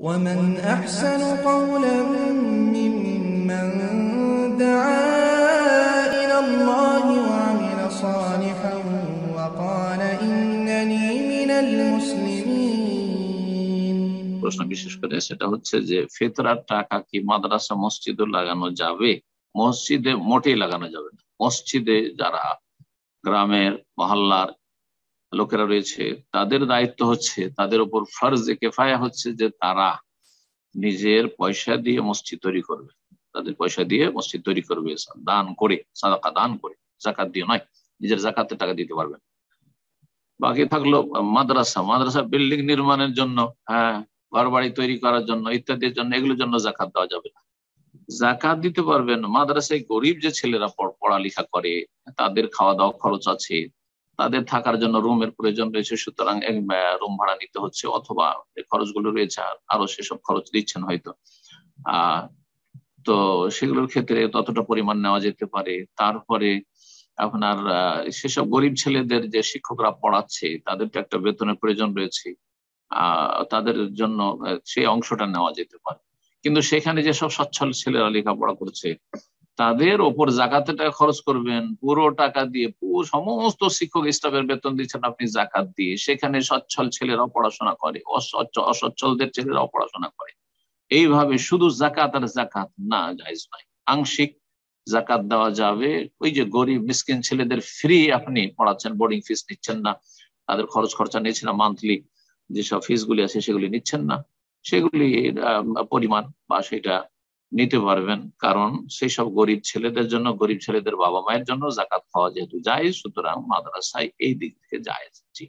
ومن أحسن قولا ممن دعا إلى الله وعمل صالحا وقال إنني من المسلمين প্রশ্ন বিশেষ করে সেটা হচ্ছে যে ফেতরার টাকা কি মাদ্রাসা মসজিদ লাগানো যাবে মসজিদে মোটেই লাগানো যাবে না মসজিদে যারা গ্রামের মহল্লার লোকেরা রয়েছে তাদের দায়িত্ব হচ্ছে তাদের উপর ফার্জ কেফায়া হচ্ছে যে তারা নিজের পয়সা দিয়ে মসজিদ তৈরি করবে তাদের পয়সা দিয়ে মসজিদ তৈরি করবে দান করে সাদাকা দান করে জাকাত দিয়ে নয় নিজের জাকাতে টাকা দিতে পারবেন বাকি থাকলো মাদ্রাসা মাদ্রাসা বিল্ডিং নির্মাণের জন্য হ্যাঁ ঘর বাড়ি তৈরি করার জন্য ইত্যাদির জন্য এগুলোর জন্য জাকাত দেওয়া যাবে না জাকাত দিতে পারবেন মাদ্রাসায় গরিব যে ছেলেরা পড়ালেখা করে তাদের খাওয়া দাওয়া খরচ আছে তাদের থাকার জন্য রুমের প্রয়োজন রয়েছে সুতরাং রুম ভাড়া নিতে হচ্ছে অথবা খরচগুলো রয়েছে আরো সেসব খরচ দিচ্ছেন হয়তো আহ তো সেগুলোর ক্ষেত্রে ততটা পরিমাণ নেওয়া যেতে পারে তারপরে আপনার সেসব গরিব ছেলেদের যে শিক্ষকরা পড়াচ্ছে তাদের তো একটা বেতনের প্রয়োজন রয়েছে তাদের জন্য সেই অংশটা নেওয়া যেতে পারে কিন্তু সেখানে যেসব সচ্ছল ছেলেরা লেখাপড়া করছে তাদের ওপর জাকাতে টাকা খরচ করবেন পুরো টাকা দিয়ে পুরো সমস্ত শিক্ষক স্টাফের বেতন দিচ্ছেন আপনি জাকাত দিয়ে সেখানে সচ্ছল ছেলেরাও পড়াশোনা করে অসচ্ছলদের ছেলেরাও পড়াশোনা করে এইভাবে শুধু জাকাত আর জাকাত না জায়জ নাই আংশিক জাকাত দেওয়া যাবে ওই যে গরিব মিসকিন ছেলেদের ফ্রি আপনি পড়াচ্ছেন বোর্ডিং ফিস নিচ্ছেন না তাদের খরচ খরচা নিচ্ছেন না মান্থলি যেসব গুলি আছে সেগুলি নিচ্ছেন না সেগুলি পরিমাণ বা সেটা নিতে পারবেন কারণ সেই সব গরিব ছেলেদের জন্য গরিব ছেলেদের বাবা মায়ের জন্য জাকাত খাওয়া যেহেতু যায় সুতরাং মাদ্রাসায় এই দিক থেকে যায় জি